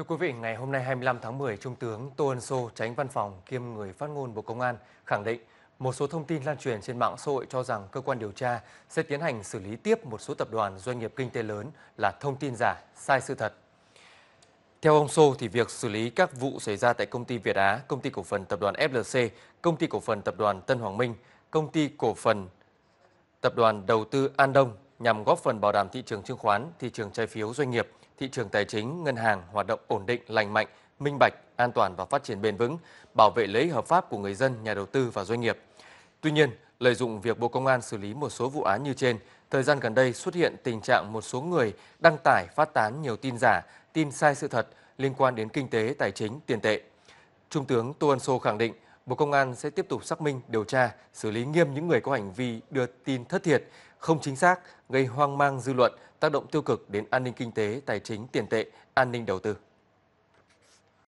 Thưa quý vị, ngày hôm nay 25 tháng 10, Trung tướng Tô Ân Sô, tránh văn phòng kiêm người phát ngôn Bộ Công an, khẳng định một số thông tin lan truyền trên mạng xã hội cho rằng cơ quan điều tra sẽ tiến hành xử lý tiếp một số tập đoàn doanh nghiệp kinh tế lớn là thông tin giả, sai sự thật. Theo ông Sô, thì việc xử lý các vụ xảy ra tại công ty Việt Á, công ty cổ phần tập đoàn FLC, công ty cổ phần tập đoàn Tân Hoàng Minh, công ty cổ phần tập đoàn đầu tư An Đông nhằm góp phần bảo đảm thị trường chứng khoán, thị trường trái phiếu doanh nghiệp, thị trường tài chính, ngân hàng hoạt động ổn định, lành mạnh, minh bạch, an toàn và phát triển bền vững, bảo vệ lợi ích hợp pháp của người dân, nhà đầu tư và doanh nghiệp. Tuy nhiên, lợi dụng việc Bộ Công an xử lý một số vụ án như trên, thời gian gần đây xuất hiện tình trạng một số người đăng tải phát tán nhiều tin giả, tin sai sự thật liên quan đến kinh tế, tài chính, tiền tệ. Trung tướng Tô Ân Sô khẳng định Bộ Công an sẽ tiếp tục xác minh, điều tra, xử lý nghiêm những người có hành vi đưa tin thất thiệt, không chính xác, gây hoang mang dư luận, tác động tiêu cực đến an ninh kinh tế, tài chính, tiền tệ, an ninh đầu tư.